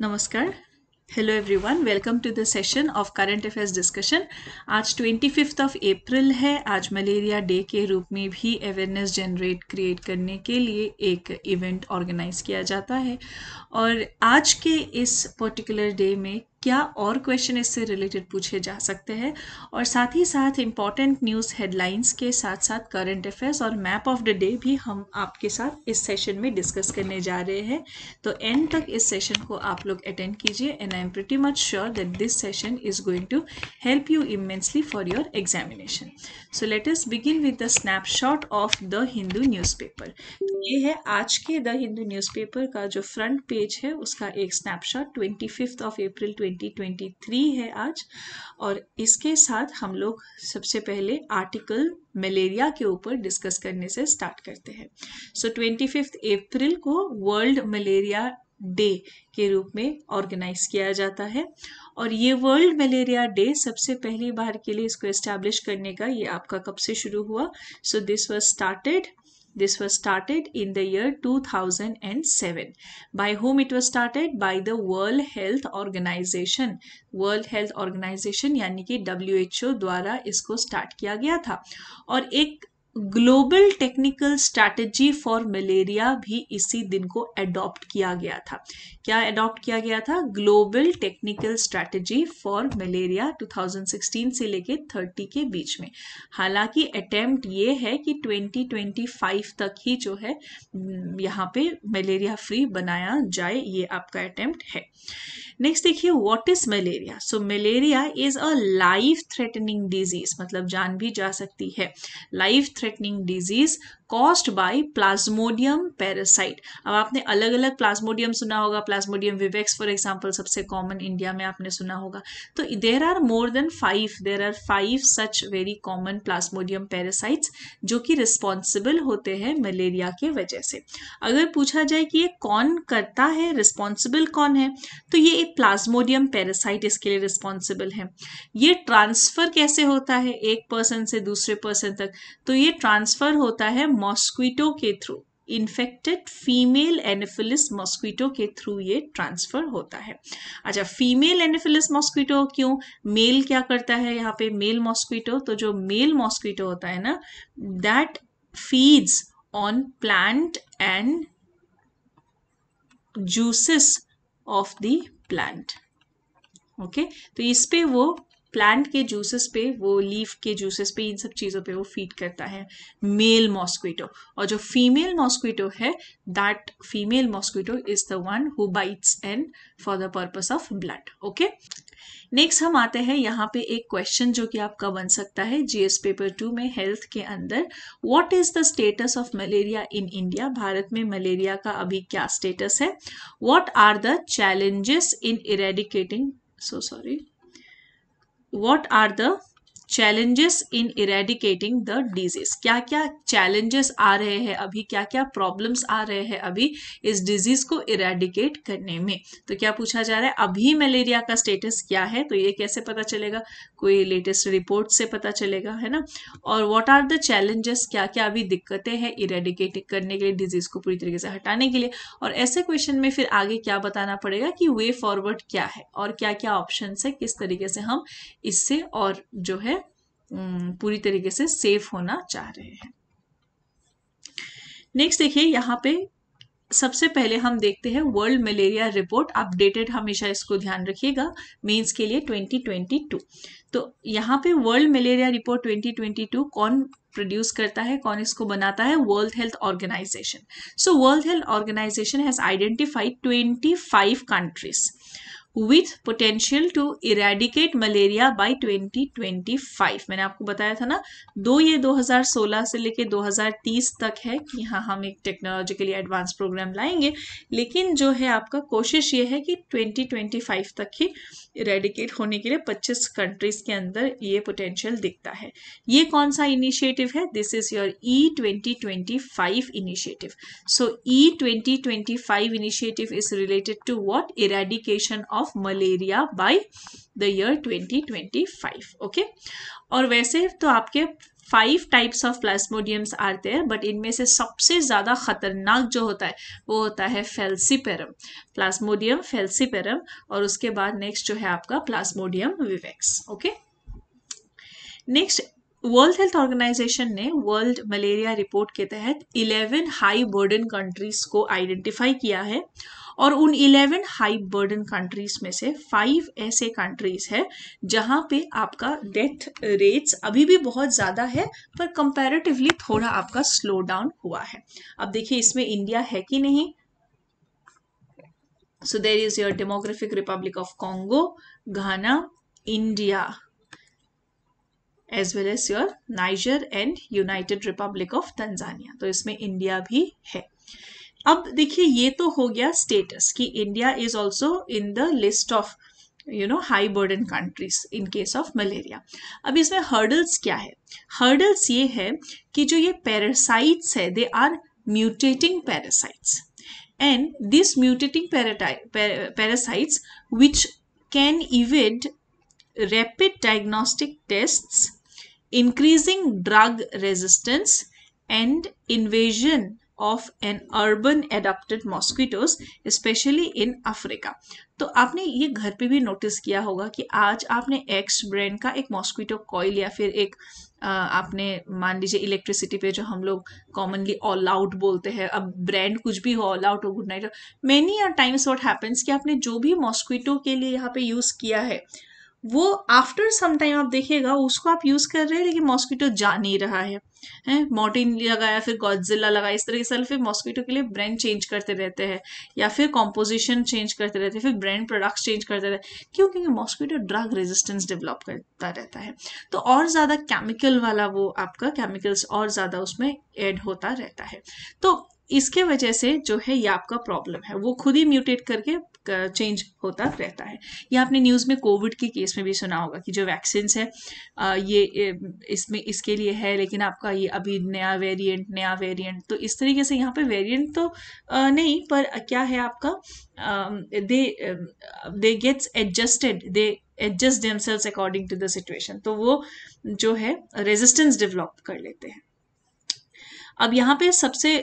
नमस्कार hello everyone welcome to the session of current affairs discussion आज twenty fifth of April है आज malaria day के रूप में भी अवेयरनेस जनरेट क्रिएट करने के लिए एक इवेंट ऑर्गेनाइज किया जाता है और आज के इस पर्टिकुलर डे में क्या और क्वेश्चन इससे रिलेटेड पूछे जा सकते हैं और साथ ही साथ इम्पॉर्टेंट न्यूज़ हेडलाइंस के साथ साथ करंट अफेयर्स और मैप ऑफ द डे भी हम आपके साथ इस सेशन में डिस्कस करने जा रहे हैं तो एंड तक इस सेशन को आप लोग अटेंड कीजिए and I am pretty much sure that this session is going to help you immensely for your examination so let us begin with the snapshot of the Hindu newspaper तो ये है आज के द हिंदू न्यूज़पेपर का जो front page है उसका एक स्नैपशॉट ट्वेंटी ऑफ अप्रैल 2023 है आज और इसके साथ हम लोग सबसे पहले आर्टिकल मलेरिया के ऊपर डिस्कस करने से स्टार्ट करते हैं सो ट्वेंटी फिफ्थ अप्रैल को वर्ल्ड मलेरिया डे के रूप में ऑर्गेनाइज किया जाता है और ये वर्ल्ड मलेरिया डे सबसे पहली बार के लिए इसको इस्टेब्लिश करने का ये आपका कब से शुरू हुआ so this was started This was started in the year 2007. By whom it was started? By the World Health Organization. world health organization yani ki who dwara isko start kiya gaya tha aur ek global technical strategy for malaria भी इसी दिन को adopt किया गया था क्या adopt किया गया था global technical strategy for malaria 2016 से लेके 30 के बीच में हालांकि अटेम्प्ट ये है कि 2025 तक ही जो है हम्म, यहाँ पे मलेरिया फ्री बनाया जाए ये आपका अटेम्प्ट है नेक्स्ट देखिए what is malaria so malaria is a life threatening disease मतलब जान भी जा सकती है life threat life-threatening disease caused by plasmodium parasite अब आपने अलग अलग प्लाज्मोडियम सुना होगा प्लाज्मोडियम विवेक्स फॉर एग्जाम्पल सबसे कॉमन इंडिया में आपने सुना होगा तो there are more than five there are five such very common plasmodium parasites जो कि रिस्पॉन्सिबल होते हैं मलेरिया के वजह से अगर पूछा जाए कि ये कौन करता है रिस्पॉन्सिबल कौन है तो ये एक प्लाज्मोडियम पैरासाइट इसके लिए रिस्पॉन्सिबल है ये ट्रांसफर कैसे होता है एक पर्सन से दूसरे पर्सन तक तो ये ट्रांसफर होता है मॉस्क्यूटो के through infected female anopheles mosquito के थ्रू ये ट्रांसफर होता है अच्छा फीमेल एनिफिलिस मॉस्क्यूटो क्यों मेल क्या करता है यहाँ पे मेल मॉस्क्यूटो तो जो मेल मॉस्क्यूटो होता है ना that feeds on plant and juices of the plant okay तो इस पे वो प्लांट के जूसेस पे वो लीफ के जूसेस पे इन सब चीज़ों पे वो फीड करता है मेल मॉस्क्यूटो और जो फीमेल मॉस्क्यूटो है that female mosquito is the one who bites and for the purpose of blood okay next हम आते हैं यहाँ पे एक क्वेश्चन जो कि आपका बन सकता है जीएस पेपर टू में हेल्थ के अंदर what is the status of malaria in India Bharat में मलेरिया का अभी क्या स्टेटस है what are the challenges in eradicating so sorry what are the challenges in eradicating the disease क्या क्या challenges आ रहे हैं अभी क्या क्या problems आ रहे हैं अभी इस disease को eradicate करने में तो क्या पूछा जा रहा है अभी मलेरिया का status क्या है तो ये कैसे पता चलेगा कोई लेटेस्ट रिपोर्ट से पता चलेगा है ना और व्हाट आर द चैलेंजेस क्या क्या अभी दिक्कतें हैं इरेडिकेट करने के लिए डिजीज़ को पूरी तरीके से हटाने के लिए और ऐसे क्वेश्चन में फिर आगे क्या बताना पड़ेगा कि वे फॉरवर्ड क्या है और क्या क्या ऑप्शन है किस तरीके से हम इससे और जो है पूरी तरीके से सेफ होना चाह रहे हैं नेक्स्ट देखिए यहाँ पे सबसे पहले हम देखते हैं वर्ल्ड मलेरिया रिपोर्ट अपडेटेड हमेशा इसको ध्यान रखिएगा मेंस के लिए 2022 तो यहाँ पे वर्ल्ड मलेरिया रिपोर्ट 2022 कौन प्रोड्यूस करता है कौन इसको बनाता है World Health Organization so World Health Organization has identified 25 countries with potential to eradicate malaria twenty 2025 मैंने आपको बताया था ना दो ये 2016 से लेके 2030 तक है कि हाँ हम एक टेक्नोलॉजिकली एडवांस प्रोग्राम लाएंगे लेकिन जो है आपका कोशिश ये है कि 2025 तक ही रेडिकेट होने के लिए 25 कंट्रीज के अंदर ये पोटेंशियल दिखता है ये कौन सा इनिशिएटिव है this is your E twenty initiative so E twenty initiative is related to what eradication of malaria by the year 2025 okay okay? और वैसे तो आपके फाइव टाइप्स ऑफ प्लास्मोडियम्स आते हैं बट इनमें से सबसे ज़्यादा खतरनाक जो होता है वो होता है फेल्सीपेरम प्लास्मोडियम फेल्सीपेरम और उसके बाद नेक्स्ट जो है आपका plasmodium vivax okay next World Health Organization ने वर्ल्ड मलेरिया रिपोर्ट के तहत 11 हाई बर्डन कंट्रीज को आइडेंटिफाई किया है और उन 11 हाई बर्डन कंट्रीज में से फाइव ऐसे कंट्रीज है जहां पे आपका डेथ रेट्स अभी भी बहुत ज़्यादा है पर कंपैरेटिवली थोड़ा आपका स्लो डाउन हुआ है अब देखिए इसमें इंडिया है कि नहीं so there is your demographic Republic of Congo Ghana India as well as your Niger and United Republic of Tanzania तो इसमें इंडिया भी है अब देखिए ये तो हो गया स्टेटस कि India is also in the list of you know high burden countries in case of malaria अब इसमें हर्डल्स क्या है हर्डल्स ये है कि जो ये पैरासाइट्स है they are mutating parasites and this mutating parasites which can evade rapid diagnostic test increasing drug resistance and invasion of an urban adapted mosquitoes especially in Africa तो आपने ये घर पे भी नोटिस किया होगा कि आज आपने एक्स ब्रांड का एक मॉस्किटो कॉइल या फिर एक आपने मान लीजिए इलेक्ट्रिसिटी पे जो हम लोग कॉमनली ऑल आउट बोलते हैं अब ब्रांड कुछ भी हो ऑल आउट हो Good Night many are times what happens कि आपने जो भी मॉस्किटो के लिए यहाँ पे यूज़ किया है वो आफ्टर सम टाइम आप देखिएगा उसको आप यूज़ कर रहे हैं लेकिन मॉस्किटो जा नहीं रहा है हैं मॉर्टिन लगाया फिर गॉडजिला लगाया इस तरह से फिर मॉस्किटो के लिए ब्रांड चेंज करते रहते हैं या फिर कॉम्पोजिशन चेंज करते रहते हैं फिर ब्रांड प्रोडक्ट्स चेंज करते रहते हैं क्यों क्योंकि मॉस्किटो ड्रग रेजिस्टेंस डेवलप करता रहता है तो और ज़्यादा केमिकल वाला वो आपका केमिकल्स और ज़्यादा उसमें एड होता रहता है तो इसके वजह से जो है ये आपका प्रॉब्लम है वो खुद ही म्यूटेट करके चेंज होता रहता है या आपने न्यूज़ में कोविड के केस में भी सुना होगा कि जो वैक्सीन है ये इसमें इसके लिए है लेकिन आपका ये अभी नया वेरिएंट नया वेरिएंट तो इस तरीके से यहाँ पे वेरिएंट तो नहीं पर क्या है आपका they they gets adjusted they adjust themselves according to the situation तो वो जो है रेजिस्टेंस डेवलप कर लेते हैं अब यहाँ पे सबसे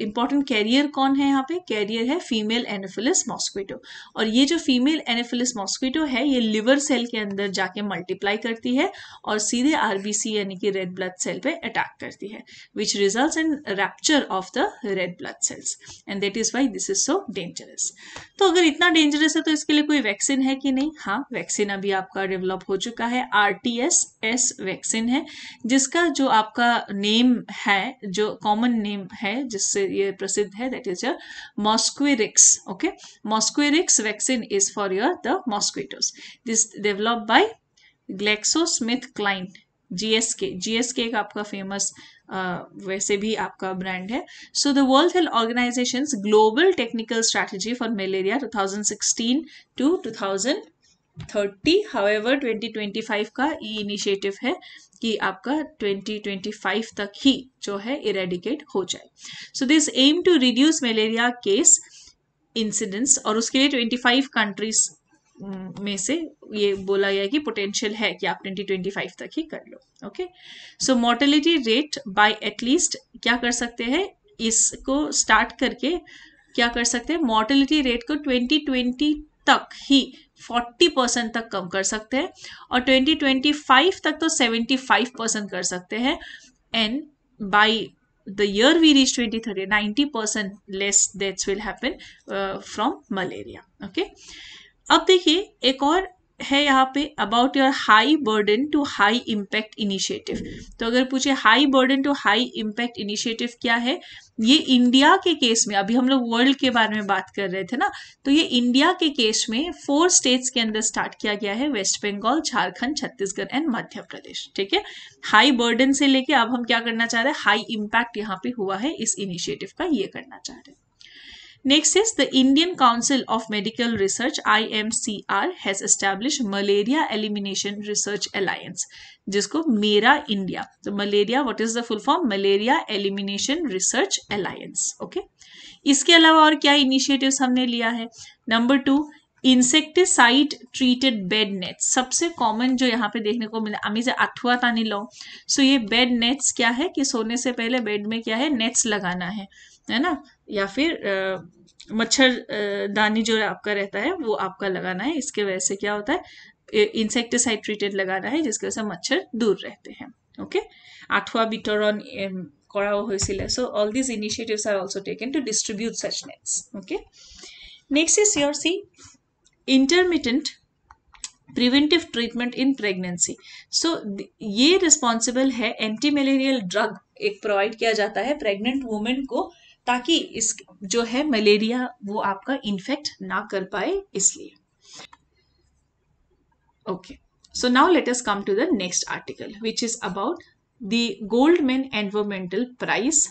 इंपॉर्टेंट कैरियर कौन है यहाँ पे कैरियर है फीमेल एनोफिलिस मॉस्क्विटो और ये जो फीमेल एनोफिलिस मॉस्क्विटो है ये लिवर सेल के अंदर जाके मल्टीप्लाई करती है और सीधे आरबीसी यानी कि रेड ब्लड सेल पे अटैक करती है which result in rupture of the red blood cells and that is why this is so dangerous तो अगर इतना डेंजरस है तो इसके लिए कोई वैक्सीन है कि नहीं हाँ वैक्सीन अभी आपका डेवलप हो चुका है R T S S vaccine है जिसका जो आपका नेम है जो कॉमन नेम है जिससे ये प्रसिद्ध है that is Mosquirix okay Mosquirix vaccine is for your the mosquitoes this develop by Glaxo Smith Kline GSK GSK एक आपका फेमस Uh, वैसे भी आपका ब्रांड है so the World Health Organization global technical strategy for malaria 2016 to 2020 thirty however twenty twenty five का ये initiative है कि आपका ट्वेंटी ट्वेंटी फाइव तक ही जो है इरेडिकेट हो जाए so this aim to reduce malaria case incidents और उसके लिए ट्वेंटी फाइव कंट्रीज में से ये बोला गया कि पोटेंशियल है कि आप 2025 तक ही कर लो okay so mortality rate by at least क्या कर सकते हैं इसको स्टार्ट करके क्या कर सकते हैं मोर्टेलिटी रेट को 2020 तक ही फोर्टी परसेंट तक कम कर सकते हैं और ट्वेंटी ट्वेंटी फाइव तक तो सेवेंटी फाइव परसेंट कर सकते हैं and by the year we reach twenty 2030 ninety percent less deaths will happen from malaria okay अब देखिए एक और है यहाँ पे about your high burden to high impact initiative तो अगर पूछे high burden to high impact initiative क्या है ये इंडिया के केस में अभी हम लोग वर्ल्ड के बारे में बात कर रहे थे ना तो ये इंडिया के केस में फोर स्टेट्स के अंदर स्टार्ट किया गया है वेस्ट बंगाल झारखंड छत्तीसगढ़ एंड मध्य प्रदेश ठीक है हाई बर्डन से लेके अब हम क्या करना चाह रहे हैं हाई इम्पैक्ट यहाँ पे हुआ है इस इनिशिएटिव का ये करना चाह रहे हैं Next is the Indian Council of Medical Research IMCR has established Malaria Elimination Research Alliance जिसको मेरा इंडिया तो malaria what is the full form malaria elimination research alliance okay इसके अलावा और क्या इनिशिएटिव्स हमने लिया है number two insecticide treated bed net सबसे कॉमन जो यहाँ पे देखने को मिला आम्ही जे था नहीं लो सो ये बेड नेट्स क्या है कि सोने से पहले बेड में क्या है नेट्स लगाना है है ना या फिर मच्छरदानी जो आपका रहता है वो आपका लगाना है इसके वजह से क्या होता है इंसेक्टिसाइड ट्रीटेड लगाना है जिसकी वजह से मच्छर दूर रहते हैं ओके आठवा বিতৰণ कराओ হৈছিলে so' all these initiatives are also' taken to distribute such nets okay next is your see intermittent preventive treatment in pregnancy so ये रिस्पॉन्सिबल है एंटी मलेरियल ड्रग एक प्रोवाइड किया जाता है प्रेग्नेंट वुमेन को ताकि इस जो है मलेरिया वो आपका इन्फेक्ट ना कर पाए इसलिए okay so now let us come to the next article which is about the Goldman Environmental Prize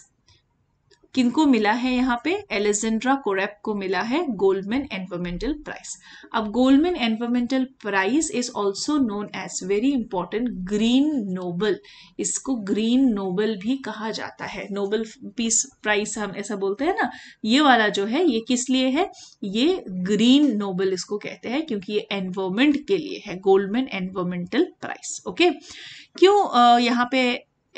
किनको मिला है यहाँ पे एलेजेंड्रा कोरेप को मिला है गोल्डमैन एनवायरमेंटल प्राइस अब Goldman Environmental Prize is also known as very important Green Nobel इसको ग्रीन नोबल भी कहा जाता है नोबल पीस प्राइस हम ऐसा बोलते हैं ना ये वाला जो है ये किस लिए है ये ग्रीन नोबल इसको कहते हैं क्योंकि ये एनवायरमेंट के लिए है गोल्डमैन एनवायरमेंटल प्राइस ओके क्यों यहाँ पे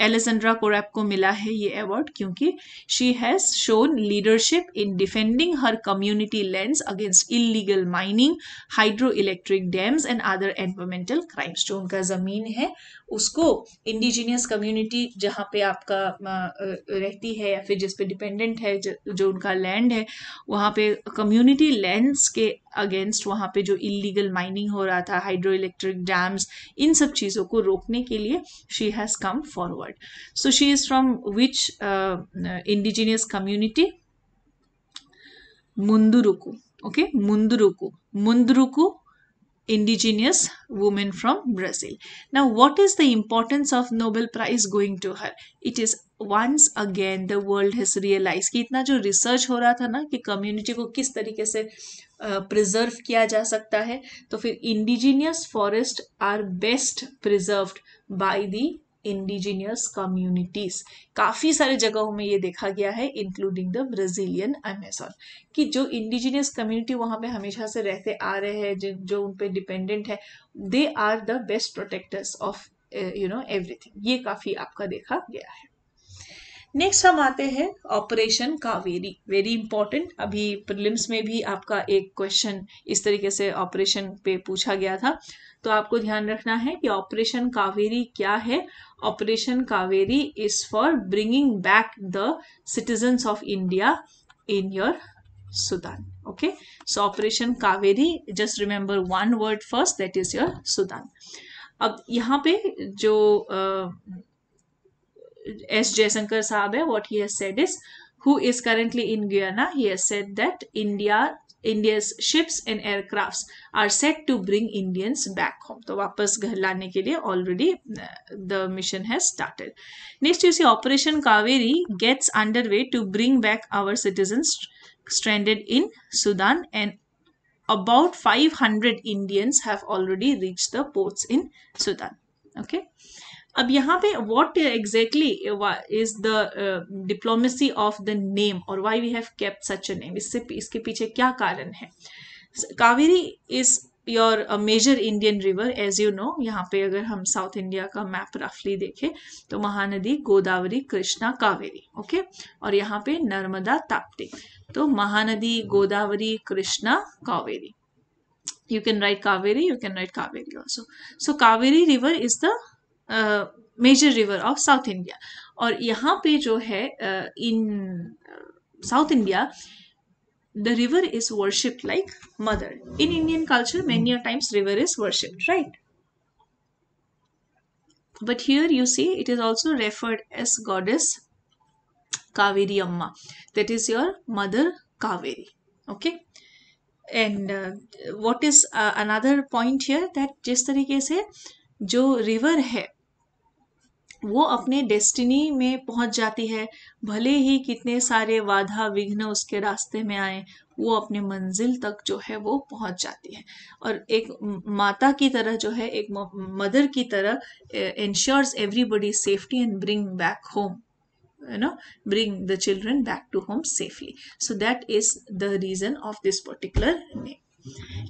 एलेजेंड्रा कोरैप को मिला है ये अवार्ड क्योंकि she has shown leadership in defending her community lands against illegal mining hydro electric dams and other environmental crimes जो उनका ज़मीन है उसको इंडिजीनियस कम्युनिटी जहाँ पे आपका रहती है या फिर जिस पे डिपेंडेंट है जो उनका लैंड है वहाँ पे कम्युनिटी लैंड्स के अगेंस्ट वहाँ पे जो इलीगल माइनिंग हो रहा था हाइड्रो इलेक्ट्रिक डैम्स इन सब चीज़ों को रोकने के लिए she has come forward so she is from which indigenous community Munduruku okay Munduruku Munduruku indigenous woman from Brazil. Now, what is the importance of Nobel Prize going to her? It is once again the world has realize कि इतना जो research हो रहा था ना कि community को किस तरीके से प्रिजर्व uh, किया जा सकता है तो फिर indigenous forest are best preserved by the indigenous communities काफ़ी सारे जगहों में ये देखा गया है इंक्लूडिंग द ब्राज़ीलियन अमेजोन कि जो इंडिजीनियस कम्युनिटी वहां पे हमेशा से रहते आ रहे हैं जो उन पे डिपेंडेंट है they are the best protectors of you know everything ये काफ़ी आपका देखा गया है नेक्स्ट हम आते हैं ऑपरेशन कावेरी वेरी इंपॉर्टेंट अभी प्रिलिम्स में भी आपका एक क्वेश्चन इस तरीके से ऑपरेशन पे पूछा गया था तो आपको ध्यान रखना है कि ऑपरेशन कावेरी क्या है Operation Kaveri is for bringing back the citizen of India in your Sudan okay so Operation Kaveri just remember one word first that is your Sudan अब यहाँ पे जो एस जयशंकर साहब है what he who is currently in Guyana he has that India India's ships and aircrafts are set to bring Indians back home. So, वापस घर लाने के लिए already uh, the mission has started. Next you see Operation Kaveri gets underway to bring back our citizens stranded in Sudan and about 500 Indians have already reached the ports in Sudan. Okay. अब यहाँ पे what exactly is the diplomacy of the name और why we have kept such a name इससे इसके पीछे क्या कारण है Kaveri is your major Indian river as you know यहाँ पे अगर हम साउथ इंडिया का मैप रफली देखें तो महानदी गोदावरी कृष्णा कावेरी ओके okay? और यहाँ पे नर्मदा ताप्ती तो Mahanadi Godavari Krishna Kaveri you can write Kaveri you can write Kaveri also so Kaveri river is the major river of South India और यहाँ पे जो है in South India the river is worship like mother in Indian culture many times river is worship right but here you see it is also referred S goddess Kaveri Amma that is your mother Kaveri okay and what is another point here that जिस तरीके से जो river है वो अपने destiny में पहुंच जाती है भले ही कितने सारे वाधा विघ्न उसके रास्ते में आए वो अपने मंजिल तक जो है वो पहुंच जाती है और एक माता की तरह जो है एक मदर की तरह ensures everybody safety and bring back home you know bring the children back to home safely so that is the reason of this particular ने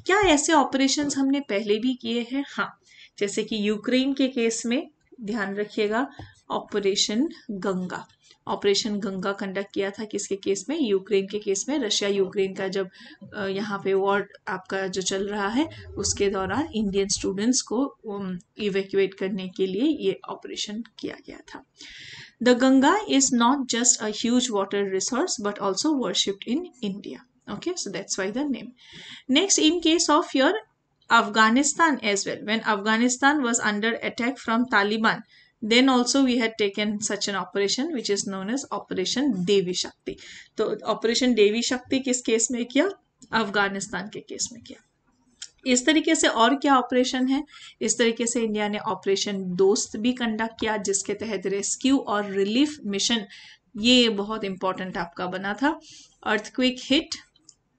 क्या ऐसे ऑपरेशंस हमने पहले भी किए हैं हाँ जैसे कि यूक्रेन के केस में ध्यान रखिएगा Operation Ganga Operation Ganga conduct किया था किसके केस में यूक्रेन के केस में रशिया यूक्रेन का जब यहाँ पे वॉर आपका जो चल रहा है उसके दौरान इंडियन स्टूडेंट्स को इवेक्यूएट करने के लिए ये ऑपरेशन किया गया था the Ganga is not just a huge water resource but also worshipped in India okay so that's why the name next in case of your Afghanistan as well. When Afghanistan was under attack from Taliban, then also we had taken such an operation which is known as Operation Devi Shakti. so Operation Devi Shakti किस case में किया afghanistan के case में किया इस तरीके से और क्या ऑपरेशन है इस तरीके से इंडिया ने ऑपरेशन दोस्त भी कंडक्ट किया जिसके तहत रेस्क्यू और रिलीफ मिशन ये बहुत इंपॉर्टेंट आपका बना था earthquake hit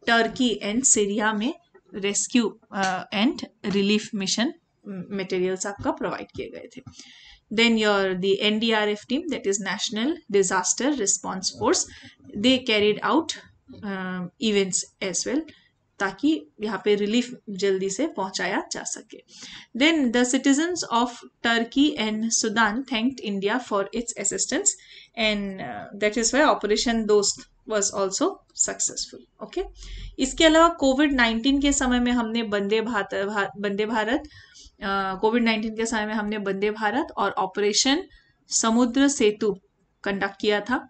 Turkey and Syria में rescue and relief mission materials आपका प्रोवाइड किए गए थे then N D R F team that is disaster disaster response force the out out events as well ताकि यहाँ पे रिलीफ जल्दी से पहुंचाया जा सके then the citizens of Turkey and Sudan thanked India for its assistance and that is why operation Dost was also successful okay इसके अलावा कोविड नाइन्टीन के समय में हमने वंदे भारत भा, वंदे भारत कोविड नाइन्टीन के समय में हमने वंदे भारत और ऑपरेशन समुद्र सेतु कंडक्ट किया था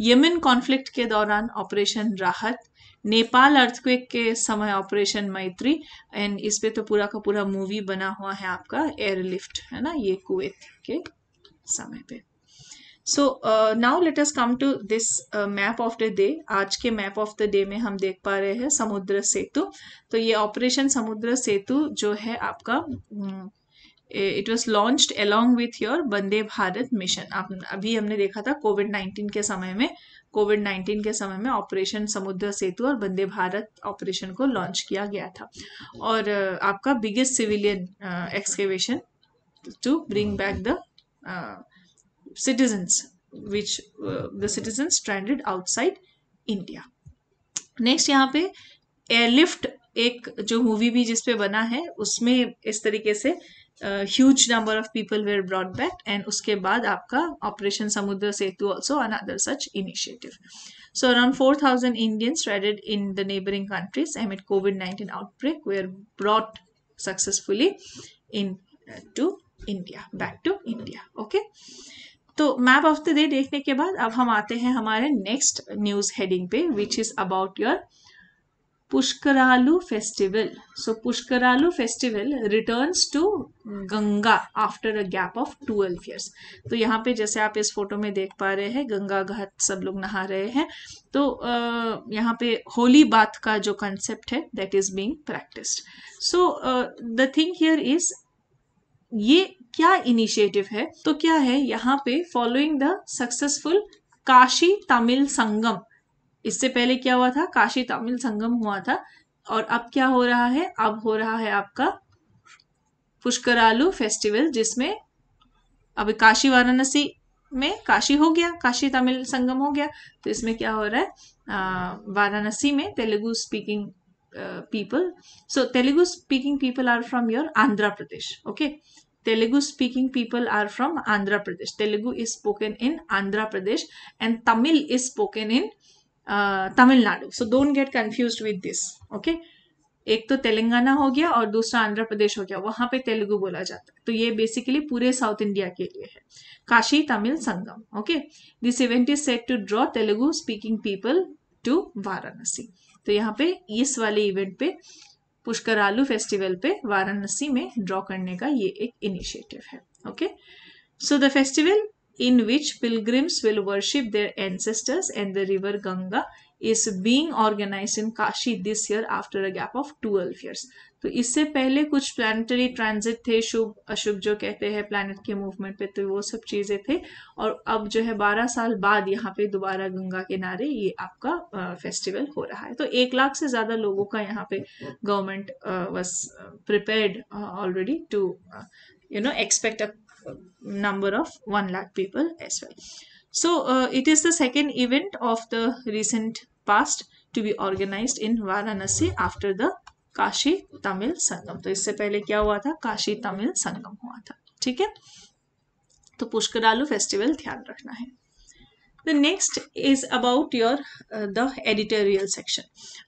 यमिन कॉन्फ्लिक्ट के दौरान ऑपरेशन राहत नेपाल अर्थक्वेक के समय ऑपरेशन मैत्री एंड इस पे तो पूरा का पूरा मूवी बना हुआ है आपका एयरलिफ्ट है ना ये कुवैत के समय पे so now let us come to this map of the day आज के मैप ऑफ द डे में हम देख पा रहे हैं समुद्र सेतु तो ये ऑपरेशन समुद्र सेतु जो है आपका it was launch along with your Vande Bharat mission आप अभी हमने देखा था कोविड नाइन्टीन के समय में कोविड नाइन्टीन के समय में ऑपरेशन समुद्र सेतु और वंदे भारत ऑपरेशन को लॉन्च किया गया था और uh, आपका biggest civilian excavation to bring back the citizens which uh, the citizens stranded outside India next यहाँ पे एयरलिफ्ट एक जो मूवी भी जिसपे बना है उसमें इस तरीके से huge number of people were brought back and उसके बाद आपका operation Samudra Setu also another such initiative so around four thousand Indian raided in the neighbouring countries amid Covid nineteen outbreak were brought successfully in to India back to India okay तो map of the day देखने के बाद अब हम आते हैं हमारे next news heading पे which is about your Pushkaralu festival so Pushkaralu festival returns to Ganga after a gap of twelve years तो यहाँ पे जैसे आप इस फोटो में देख पा रहे हैं गंगा घाट सब लोग नहा रहे हैं तो यहाँ पे होली बात का जो कंसेप्ट है that is being practised so the thing here is ये क्या इनिशिएटिव है तो क्या है यहाँ पे following the successful Kashi Tamil Sangam इससे पहले क्या हुआ था काशी तमिल संगम हुआ था और अब क्या हो रहा है अब हो रहा है आपका पुष्करालू फेस्टिवल जिसमें अब काशी वाराणसी में काशी हो गया काशी तमिल संगम हो गया तो इसमें क्या हो रहा है वाराणसी में Telugu speaking people so Telugu speaking people are from your Andhra Pradesh okay Telugu speaking people are from Andhra Pradesh. Telugu is spoken in Andhra Pradesh and Tamil is spoken in uh, Tamil Nadu. So don't get confused with this. Okay. एक तो तेलंगाना हो गया और दूसरा आंध्र प्रदेश हो गया वहां पे तेलुगु बोला जाता है तो ये बेसिकली पूरे साउथ इंडिया के लिए है Kashi Tamil Sangam okay this event is set to draw Telugu speaking people to Varanasi तो यहाँ पे इस वाले इवेंट पे पुष्करालू फेस्टिवल पे वाराणसी में ड्रॉ करने का ये एक इनिशिएटिव है okay so the festival in which pilgrims will worship their ancestors and the river Ganga is being organise in Kashi this year after a gap of twelve years तो इससे पहले कुछ प्लानिटरी ट्रांजिट थे शुभ अशुभ जो कहते हैं प्लानट के मूवमेंट पे तो वो सब चीज़ें थे और अब जो है बारह साल बाद यहाँ पे दोबारा गंगा किनारे ये आपका फेस्टिवल हो रहा है तो एक लाख से ज़्यादा लोगों का यहाँ पे government was prepared already to you know expect a number of one lakh people as well so it is the second event of the recent past past to be organized in Varanasi after the Kashi Tamil Sangam तो इससे पहले क्या हुआ था काशी तमिल संगम हुआ था ठीक है तो पुष्करालू फेस्टिवल ध्यान रखना है the next is about your the editorial section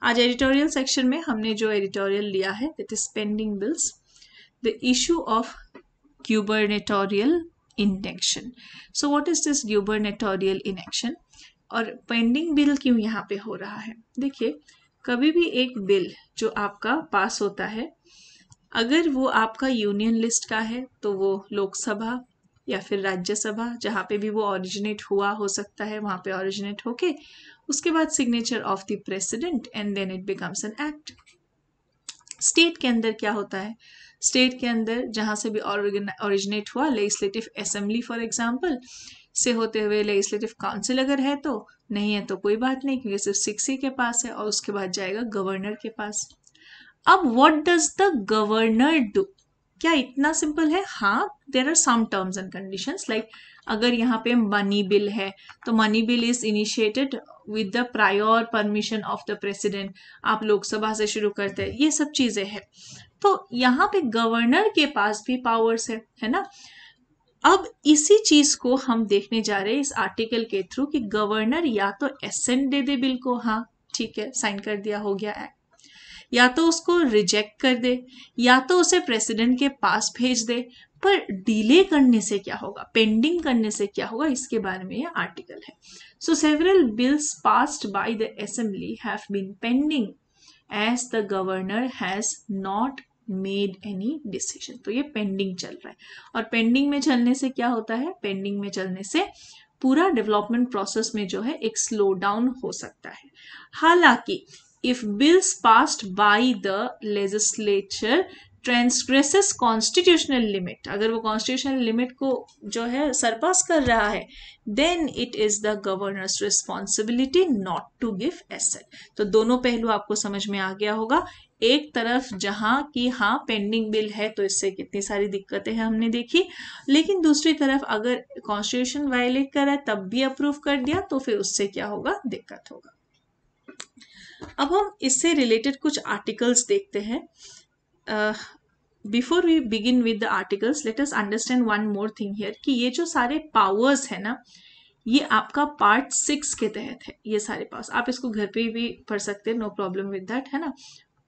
आज एडिटोरियल सेक्शन में हमने जो एडिटोरियल लिया है that is pending bills the issue of gubernatorial so So is this this gubernatorial inaction? और पेंडिंग बिल क्यों यहाँ पे हो रहा है देखिए कभी भी एक बिल जो आपका पास होता है अगर वो आपका यूनियन लिस्ट का है तो वो लोकसभा या फिर राज्यसभा जहाँ पे भी वो ओरिजिनेट हुआ हो सकता है वहाँ पे ओरिजिनेट होके उसके बाद signature of the president and then it becomes an act state के अंदर क्या होता है स्टेट के अंदर जहाँ से भी ओरिजिनेट हुआ लेजिस्लेटिव असेंबली फॉर एग्जाम्पल से होते हुए लेजिस्लेटिव काउंसिल अगर है तो नहीं है तो कोई बात नहीं क्योंकि सिर्फ सिक्स ही के पास है और उसके बाद जाएगा गवर्नर के पास अब what does the governor do क्या इतना सिंपल है हाँ there are some terms and conditions like अगर यहाँ पे मनी बिल है तो money bill is initiated with the prior permission of the president आप लोकसभा से शुरू करते हैं ये सब चीजें हैं तो यहाँ पे गवर्नर के पास भी पावर्स है है ना अब इसी चीज को हम देखने जा रहे हैं इस आर्टिकल के थ्रू कि गवर्नर या तो एसेंट दे दे बिल को हाँ ठीक है साइन कर दिया हो गया एक्ट या तो उसको रिजेक्ट कर दे या तो उसे प्रेसिडेंट के पास भेज दे पर डिले करने से क्या होगा पेंडिंग करने से क्या होगा इसके बारे में ये आर्टिकल है so several bills passed by the assembly have been pending as the governor has not made any decision तो ये पेंडिंग चल रहा है और पेंडिंग में चलने से क्या होता है पेंडिंग में चलने से पूरा डेवलपमेंट प्रोसेस में जो है एक स्लो डाउन हो सकता है हालांकि if bills passed by the legislature transgresses constitutional limit अगर वो कॉन्स्टिट्यूशनल लिमिट को जो है सरपास कर रहा है then it is the governor's responsibility not to give assent तो दोनों पहलू आपको समझ में आ गया होगा एक तरफ जहां कि हाँ पेंडिंग बिल है तो इससे कितनी सारी दिक्कतें हैं हमने देखी लेकिन दूसरी तरफ अगर कॉन्स्टिट्यूशन वायलेट करा तब भी अप्रूव कर दिया तो फिर उससे क्या होगा दिक्कत होगा अब हम इससे रिलेटेड कुछ आर्टिकल्स देखते हैं before we begin with the articles let us understand one more thing here कि ये जो सारे पावर्स है ना ये आपका पार्ट सिक्स के तहत है ये सारे पावर्स आप इसको घर पे भी पढ़ सकते हैं नो प्रॉब्लम विद दैट है ना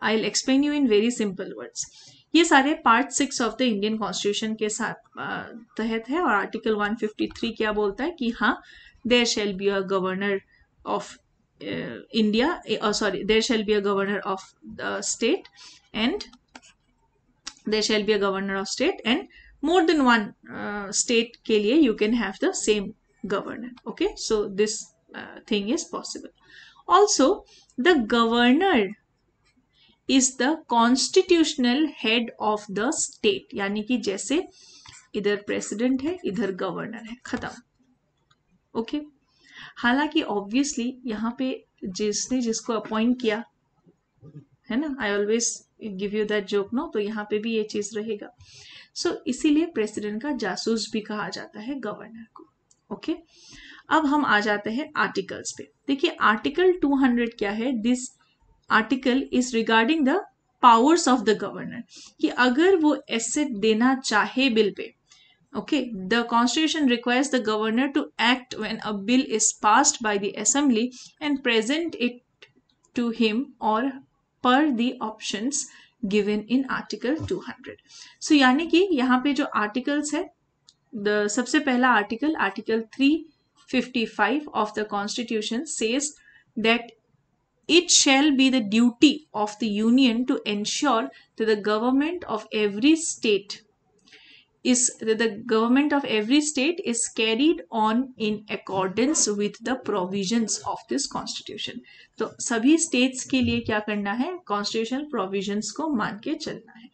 I explain you in very simple words ये सारे part six of the Indian constitution के साथ तहत है और आर्टिकल 153 क्या बोलता है कि हाँ there shall be a governor of India sorry there shall be a governor of the state and there shall be a governor of state and more than one state के लिए you can have the same governor okay so this thing is possible also the governor is the constitutional head of the state यानी कि जैसे इधर president है इधर governor है खत्म ओके हालांकि ऑब्वियसली यहाँ पे जिसने जिसको अपॉइंट किया है ना I always give you that joke no तो यहाँ पे भी ये चीज रहेगा सो so, इसीलिए प्रेसिडेंट का जासूस भी कहा जाता है गवर्नर को ओके okay? अब हम आ जाते हैं आर्टिकल्स पे देखिए आर्टिकल 200 क्या है this article is regarding the powers of the governor कि अगर वो एसेट देना चाहे बिल पे okay the constitution requires the governor to act when a bill is passed by the assembly and present it to him और पर the options given in article 200 so यानी कि यहां पे जो आर्टिकल्स है द सबसे पहला article article 355 of the constitution says that It shall be the duty of the Union to ensure that the government of every state is that the government of every state is carried on in accordance with the provisions of this constitution So, सभी states के लिए क्या करना है constitutional provisions को मान के चलना है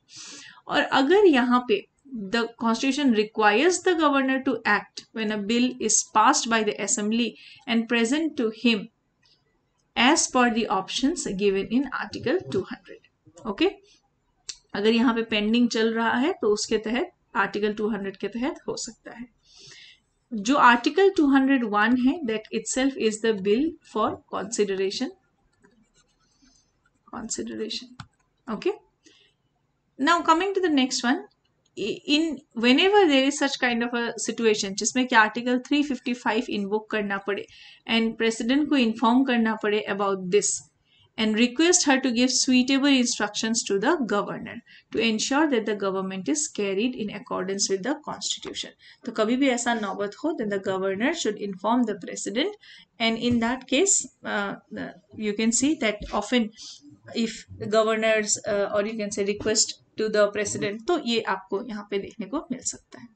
और अगर यहाँ पे the constitution requires the governor to act when a bill is passed by the assembly and present to him as per the options given in article 200 okay अगर यहाँ पे पेंडिंग चल रहा है तो उसके तहत आर्टिकल 200 के तहत हो सकता है जो आर्टिकल 201 है that it is the bill for consideration consideration okay now coming to the next one in whenever there is such kind of a situation जिसमें कि आर्टिकल 355 इन्वोक करना पड़े एंड प्रेसिडेंट को इन्फॉर्म करना पड़े about this and request her to give suitable instructions to the governor to ensure that the government is carried in accordance with the constitution. तो कभी भी ऐसा नौबत हो then the governor should inform the president and in that case uh, you can see that often if governors uh, or you can say request to the president तो ये आपको यहाँ पे देखने को मिल सकता है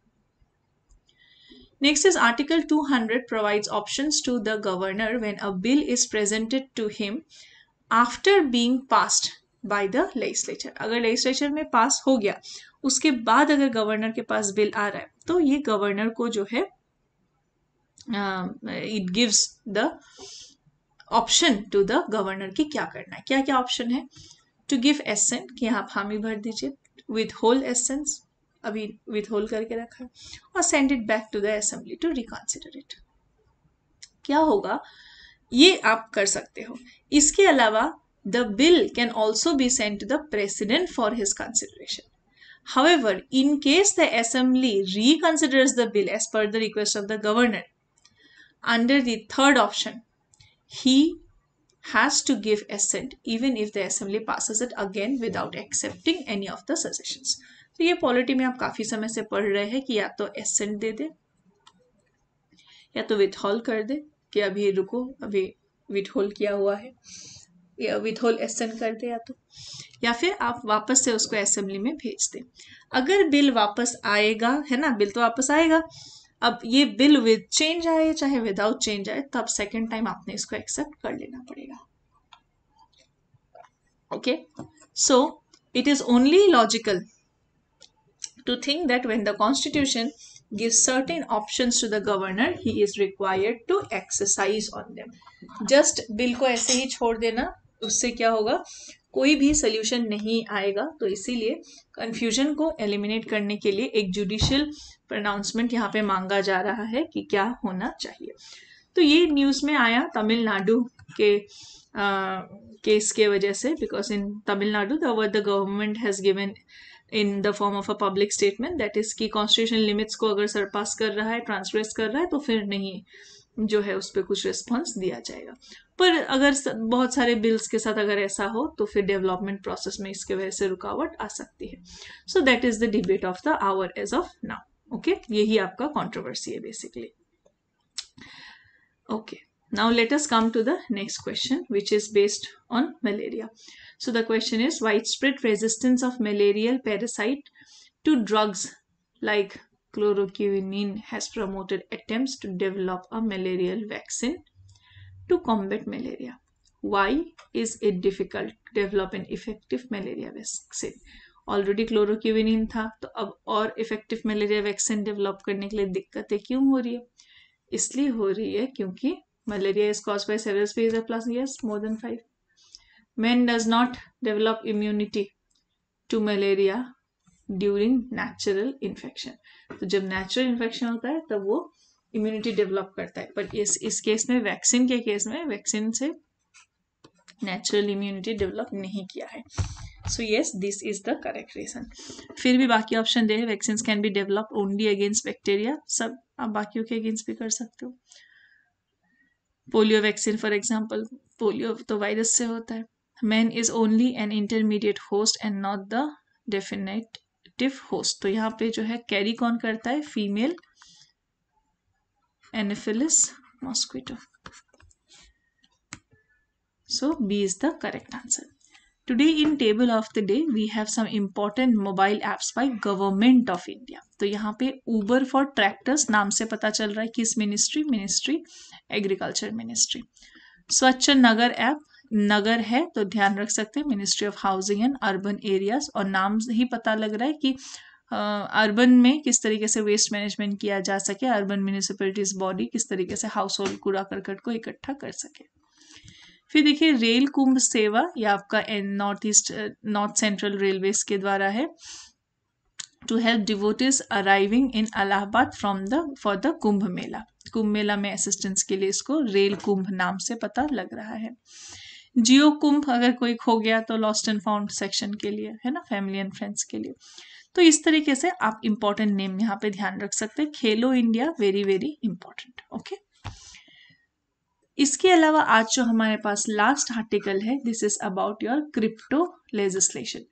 next is article two hundred provide option to the governor when a bill is presented to him after being passed by the legislature अगर लेजिस्लेचर में पास हो गया उसके बाद अगर गवर्नर के पास बिल आ रहा है तो ये गवर्नर को जो है it gives the option to the governor की क्या करना है क्या क्या ऑप्शन है टू गिव एसेंट कि आप हामी भर दीजिए विथ होल एसेंस अभी विथ होल करके रखा है और send it back to the assembly to reconsider it क्या होगा ये आप कर सकते हो इसके अलावा the bill can also be send to the president for his consideration However, in case the assembly reconsiders the bill as per the request of the governor, under the third option, he has to give assent even if the assembly passes it again without accepting any of the suggestions तो ये polity में आप काफी समय से पढ़ रहे हैं कि या तो एसेंट दे दे या तो विथहॉल कर दे कि अभी रुको अभी विथहोल किया हुआ है या विथहोल एसेंट कर दे या तो या फिर आप वापस से उसको असेंबली में भेज दे अगर बिल वापस आएगा है ना बिल तो वापस आएगा अब ये बिल विद चेंज आए चाहे विदाउट चेंज आए तब सेकेंड टाइम आपने इसको एक्सेप्ट कर लेना पड़ेगा okay so it is only logical to think that when the constitution gives certain options to the governor he is required to exercise on them just bill ko aise hi chhod dena usse kya hoga कोई भी solution नहीं आएगा तो इसीलिए confusion को eliminate करने के लिए एक जुडिशियल प्रनाउंसमेंट यहाँ पे मांगा जा रहा है कि क्या होना चाहिए तो ये न्यूज़ में आया तमिलनाडु के केस के वजह से because in Tamil Nadu the war the government has given in the form of a public statement that is की कॉन्स्टिट्यूशन लिमिट्स को अगर सरपास कर रहा है ट्रांसग्रेस कर रहा है तो फिर नहीं जो है उस पर कुछ रिस्पॉन्स दिया जाएगा पर अगर बहुत सारे बिल्स के साथ अगर ऐसा हो तो फिर डेवलपमेंट प्रोसेस में इसके वजह से रुकावट आ सकती है so that is the debate of the hour as of now okay यही आपका कॉन्ट्रोवर्सी है basically okay now let us come to the next question which is based on malaria so the question is wide spread resistance of malarial parasite to drugs like chloroquinine has promoted attempts to develop a malarial vaccine to combat malaria. Why is it difficult to develop an effective malaria vaccine? Already chloroquinine था तो अब और effective malaria vaccine develop करने के लिए दिक्कतें क्यों हो रही है इसलिए हो रही है क्योंकि malaria is cause by several species plus yes more than five man does not develop immunity to malaria during natural infection तो जब नेचुरल इन्फेक्शन होता है तब वो इम्यूनिटी डेवलप करता है पर इस इस केस में वैक्सीन के केस में वैक्सीन से नेचुरल इम्यूनिटी डेवलप नहीं किया है so yes this is the correct reason फिर भी बाकी ऑप्शन दे है vaccine can be develop only against bacteria सब आप बाकी के अगेंस्ट भी कर सकते हो polio vaccine for example polio तो वायरस से होता है man is only an intermediate host and not the definite active host तो यहाँ पे जो है कैरी कौन करता है female anopheles mosquito so B is the correct answer today in table of the day we have some important mobile apps by government of India तो यहाँ पे ऊबर फॉर ट्रैक्टर्स नाम से पता चल रहा है किस मिनिस्ट्री मिनिस्ट्री एग्रीकल्चर मिनिस्ट्री स्वच्छ नगर ऐप नगर है तो ध्यान रख सकते हैं ministry of housing and urban areas और नाम ही पता लग रहा है कि अर्बन में किस तरीके से वेस्ट मैनेजमेंट किया जा सके अर्बन म्यूनिसिपलिटीज बॉडी किस तरीके से हाउस होल्ड कूड़ा करकट को इकट्ठा कर सके फिर देखिए रेल कुंभ सेवा या आपका north east north central railway के द्वारा है to help devotees arriving in Allahabad from the for the Kumbh Mela Kumbh Mela में असिस्टेंस के लिए इसको रेल कुंभ नाम से पता लग रहा है जियो कुंभ अगर कोई खो गया तो लॉस्ट एंड फाउंड सेक्शन के लिए है ना फैमिली एंड फ्रेंड्स के लिए तो इस तरीके से आप इंपॉर्टेंट नेम यहाँ पे ध्यान रख सकते हैं Khelo India very very important okay इसके अलावा आज जो हमारे पास लास्ट आर्टिकल है this is about your crypto legislation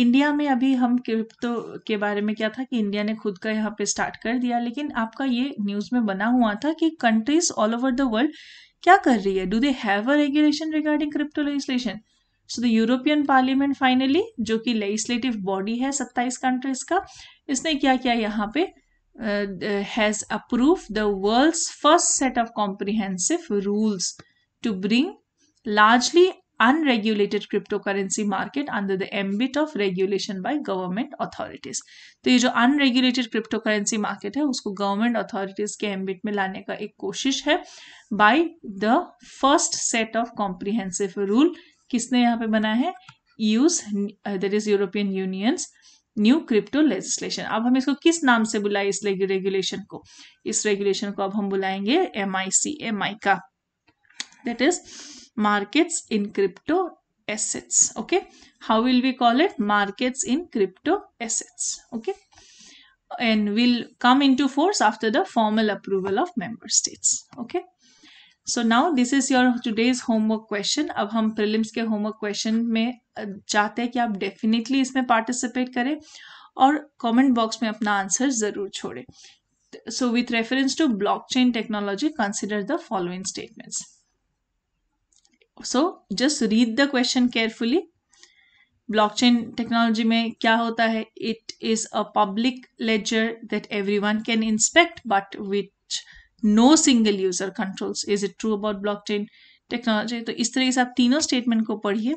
India में अभी हम क्रिप्टो के बारे में क्या था कि इंडिया ने खुद का यहाँ पे स्टार्ट कर दिया लेकिन आपका ये न्यूज में बना हुआ था कि countries all over the world क्या कर रही है do they have a regulation regarding crypto legislation so the European parliament finally जो कि लेजिस्लेटिव बॉडी है सत्ताईस कंट्रीज का इसने क्या किया यहाँ पे has approved the world first set of comprehensive rules to bring largely unregulated currency market under the ambit of regulation by government authorities तो ये जो अनरेगुलेटेड करेंसी मार्केट है उसको गवर्नमेंट अथॉरिटीज के एम्बिट में लाने का एक कोशिश है by the first set of comprehensive rule किसने यहाँ पे बनाया है use that is European Union's new crypto legislation अब हम इसको किस नाम से बुलाए इस रेगुलेशन को इस रेगुलेशन को अब हम बुलाएंगे M I C M I का that is markets in crypto assets okay how will we call it markets in crypto assets okay and will come into force after the formal approval of member states okay so now this is your today's homework question ab hum prelims ke homework question mein chahte हैं ki aap definitely isme participate kare aur comment box mein apna answer zarur छोड़ें so with reference to blockchain technology consider the following statements so just read the question carefully blockchain technology में क्या होता है it is a public ledger that everyone can inspect but which no single user controls is it true about blockchain technology तो इस तरीके से आप तीनों स्टेटमेंट को पढ़िए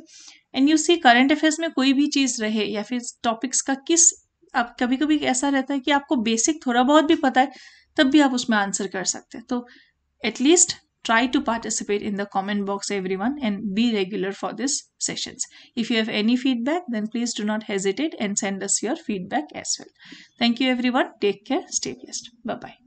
and you see current affairs में कोई भी चीज़ रहे या फिर टॉपिक्स का किस आप कभी कभी ऐसा रहता है कि आपको बेसिक थोड़ा बहुत भी पता है तब भी आप उसमें आंसर कर सकते हैं तो at least try to participate in the comment box everyone and be regular for these sessions. If you have any feedback then please do not hesitate and send us your feedback as well. Thank you everyone. Take care. Stay blessed. Bye-bye.